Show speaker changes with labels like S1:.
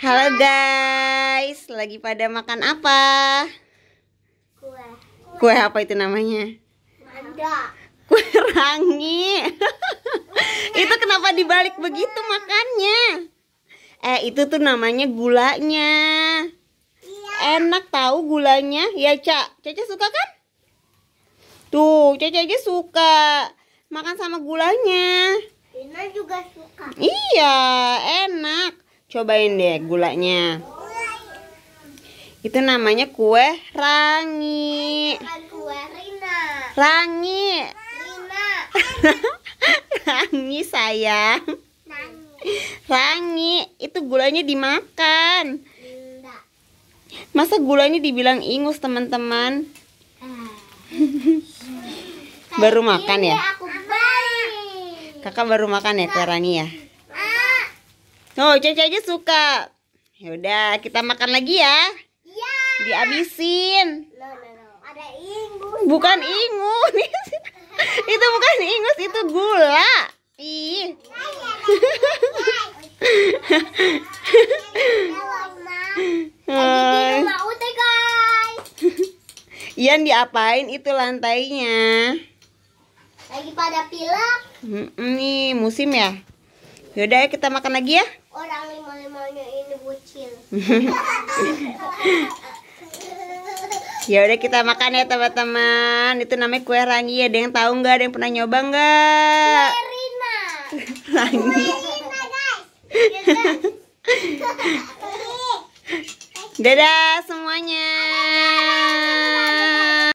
S1: Halo guys, lagi pada makan apa? Kue. Kue apa itu namanya? Manda. Kue rangi. itu kenapa dibalik begitu makannya? Eh, itu tuh namanya gulanya. Iya. Enak tahu gulanya? Ya, Cak. Caca suka kan? Tuh, Caca aja suka makan sama gulanya. Ina juga suka. Iya, enak cobain deh gulanya itu namanya kue rangi rangi rangi sayang rangi itu gulanya dimakan masa gulanya dibilang ingus teman-teman eh. baru makan ya iya, kakak baru makan ya kue rangi ya Oh, Caca aja suka. Yaudah, kita makan lagi ya. Iya. Dihabisin. Ada ingus. Bukan no. ingus. itu bukan ingus, itu gula. Ih. Ian diapain itu lantainya? Lagi pada pilek. Ini musim ya? Yaudah ya kita makan lagi ya. Orang lima-limanya ini bocil. yaudah kita makan ya teman-teman. Itu namanya kue rangi ya. Ada yang tahu nggak? Ada yang pernah nyoba nggak? rangi. Iya, Dadah semuanya.